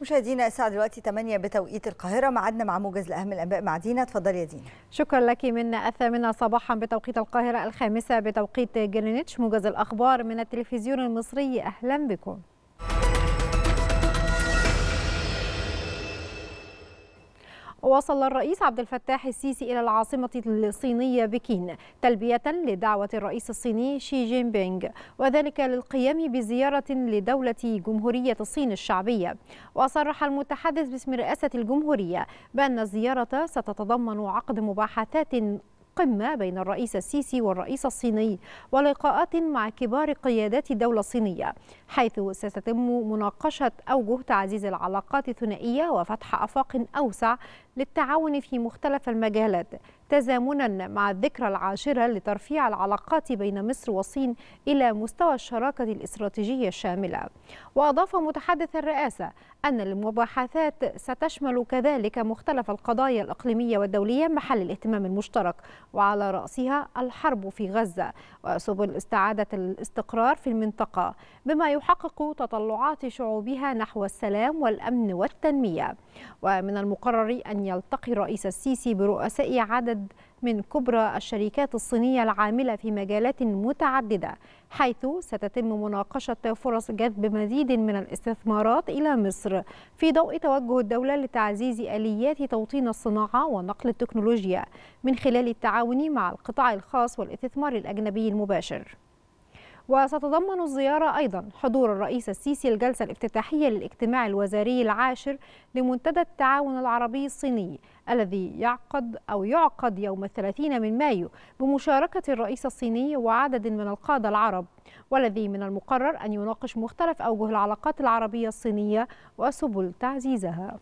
مشاهدينا الساعة دلوقتي 8 بتوقيت القاهرة معدنا مع موجز لأهم الأنباء مع دينا اتفضلي يا دينا شكرا لك من أثمنة صباحا بتوقيت القاهرة الخامسة بتوقيت جرينتش موجز الأخبار من التلفزيون المصري أهلا بكم وصل الرئيس عبد الفتاح السيسي إلى العاصمة الصينية بكين تلبية لدعوة الرئيس الصيني شي جين بينغ وذلك للقيام بزيارة لدولة جمهورية الصين الشعبية وصرح المتحدث باسم رئاسة الجمهورية بأن الزيارة ستتضمن عقد مباحثات قمة بين الرئيس السيسي والرئيس الصيني ولقاءات مع كبار قيادات الدولة الصينية حيث ستتم مناقشة أوجه تعزيز العلاقات الثنائية وفتح آفاق أوسع للتعاون في مختلف المجالات تزامنا مع الذكرى العاشرة لترفيع العلاقات بين مصر والصين إلى مستوى الشراكة الاستراتيجية الشاملة وأضاف متحدث الرئاسة أن المباحثات ستشمل كذلك مختلف القضايا الإقليمية والدولية محل الاهتمام المشترك وعلى رأسها الحرب في غزة وسبل استعادة الاستقرار في المنطقة بما يحقق تطلعات شعوبها نحو السلام والأمن والتنمية ومن المقرر أن يلتقي الرئيس السيسي برؤساء عدد عدد من كبرى الشركات الصينية العاملة في مجالات متعددة حيث ستتم مناقشة فرص جذب مزيد من الاستثمارات إلى مصر في ضوء توجه الدولة لتعزيز آليات توطين الصناعة ونقل التكنولوجيا من خلال التعاون مع القطاع الخاص والاستثمار الأجنبي المباشر وستتضمن الزيارة أيضا حضور الرئيس السيسي الجلسة الافتتاحية للاجتماع الوزاري العاشر لمنتدى التعاون العربي الصيني الذي يعقد أو يعقد يوم 30 من مايو بمشاركة الرئيس الصيني وعدد من القادة العرب والذي من المقرر أن يناقش مختلف أوجه العلاقات العربية الصينية وسبل تعزيزها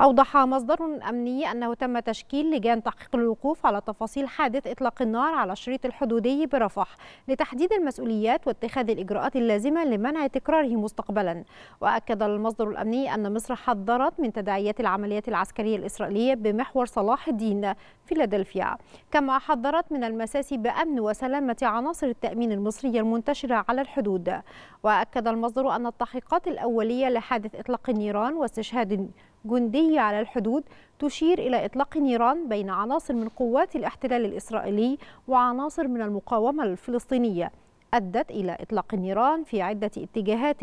أوضح مصدر أمني أنه تم تشكيل لجان تحقيق الوقوف على تفاصيل حادث إطلاق النار على الشريط الحدودي برفح لتحديد المسؤوليات واتخاذ الإجراءات اللازمة لمنع تكراره مستقبلا وأكد المصدر الأمني أن مصر حذرت من تداعيات العمليات العسكرية الإسرائيلية بمحور صلاح الدين فيلادلفيا كما حذرت من المساس بأمن وسلامة عناصر التأمين المصرية المنتشرة على الحدود وأكد المصدر أن التحقيقات الأولية لحادث إطلاق النيران واستشهاد جندي على الحدود تشير إلى إطلاق نيران بين عناصر من قوات الاحتلال الإسرائيلي وعناصر من المقاومة الفلسطينية أدت إلى إطلاق النيران في عدة اتجاهات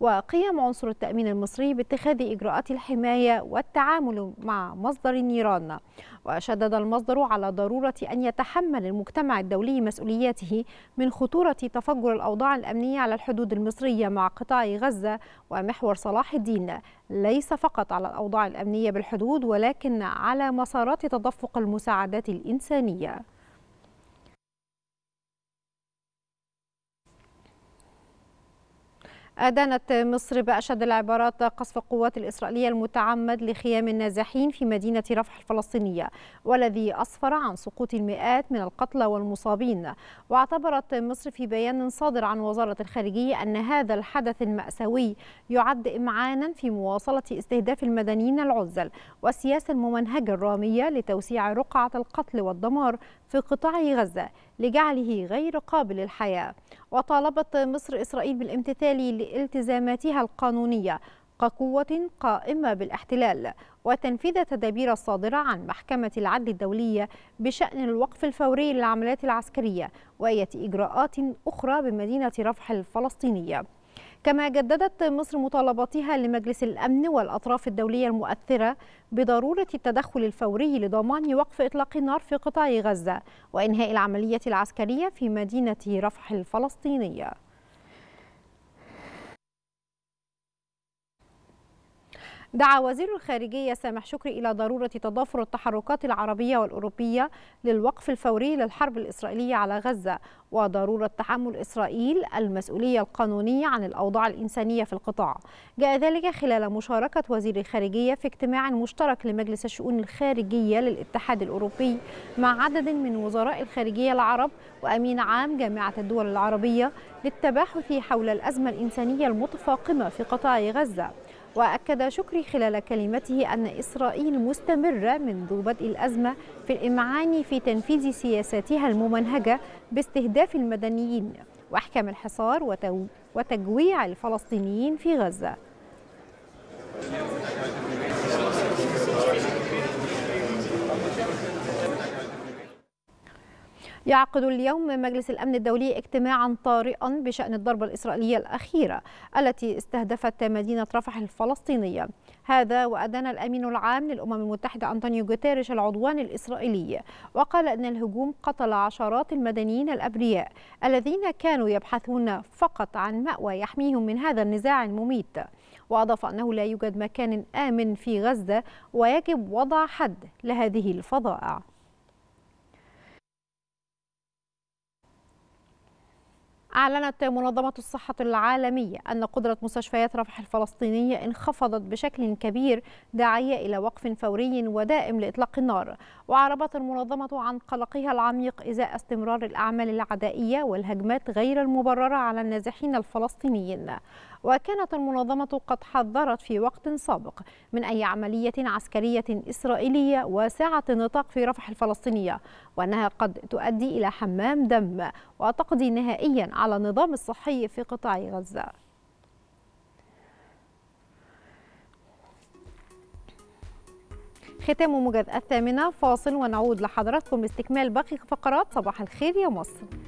وقيم عنصر التأمين المصري باتخاذ إجراءات الحماية والتعامل مع مصدر النيران وشدد المصدر على ضرورة أن يتحمل المجتمع الدولي مسؤولياته من خطورة تفجر الأوضاع الأمنية على الحدود المصرية مع قطاع غزة ومحور صلاح الدين ليس فقط على الأوضاع الأمنية بالحدود ولكن على مسارات تدفق المساعدات الإنسانية أدانت مصر بأشد العبارات قصف القوات الإسرائيلية المتعمد لخيام النازحين في مدينة رفح الفلسطينية والذي أسفر عن سقوط المئات من القتلى والمصابين واعتبرت مصر في بيان صادر عن وزارة الخارجية أن هذا الحدث المأساوي يعد إمعانا في مواصلة استهداف المدنيين العزل والسياسة الممنهجة الرامية لتوسيع رقعة القتل والدمار في قطاع غزة لجعله غير قابل للحياة وطالبت مصر إسرائيل بالامتثال لالتزاماتها القانونية كقوة قائمة بالاحتلال وتنفيذ تدابير الصادرة عن محكمة العدل الدولية بشأن الوقف الفوري للعمليات العسكرية وأية إجراءات أخرى بمدينة رفح الفلسطينية كما جددت مصر مطالباتها لمجلس الأمن والأطراف الدولية المؤثرة بضرورة التدخل الفوري لضمان وقف إطلاق النار في قطاع غزة وإنهاء العملية العسكرية في مدينة رفح الفلسطينية دعا وزير الخارجية سامح شكري إلى ضرورة تضافر التحركات العربية والأوروبية للوقف الفوري للحرب الإسرائيلية على غزة وضرورة تحمل إسرائيل المسؤولية القانونية عن الأوضاع الإنسانية في القطاع جاء ذلك خلال مشاركة وزير الخارجية في اجتماع مشترك لمجلس الشؤون الخارجية للاتحاد الأوروبي مع عدد من وزراء الخارجية العرب وأمين عام جامعة الدول العربية للتباحث حول الأزمة الإنسانية المتفاقمة في قطاع غزة وأكد شكري خلال كلمته أن إسرائيل مستمرة منذ بدء الأزمة في الإمعان في تنفيذ سياساتها الممنهجة باستهداف المدنيين وأحكام الحصار وتجويع الفلسطينيين في غزة يعقد اليوم مجلس الأمن الدولي اجتماعا طارئا بشأن الضربة الإسرائيلية الأخيرة التي استهدفت مدينة رفح الفلسطينية هذا وأدان الأمين العام للأمم المتحدة أنطونيو جوتيريش العدوان الإسرائيلي وقال أن الهجوم قتل عشرات المدنيين الأبرياء الذين كانوا يبحثون فقط عن مأوى يحميهم من هذا النزاع المميت وأضاف أنه لا يوجد مكان آمن في غزة ويجب وضع حد لهذه الفظائع أعلنت منظمة الصحة العالمية أن قدرة مستشفيات رفح الفلسطينية انخفضت بشكل كبير داعية إلى وقف فوري ودائم لإطلاق النار وعربت المنظمة عن قلقها العميق إزاء استمرار الأعمال العدائية والهجمات غير المبررة على النازحين الفلسطينيين وكانت المنظمة قد حذرت في وقت سابق من أي عملية عسكرية إسرائيلية واسعة النطاق في رفح الفلسطينية وأنها قد تؤدي إلى حمام دم وتقضي نهائيا على على النظام الصحي في قطاع غزة ختام موجز الثامنة فاصل ونعود لحضراتكم باستكمال باقي فقرات صباح الخير يا مصر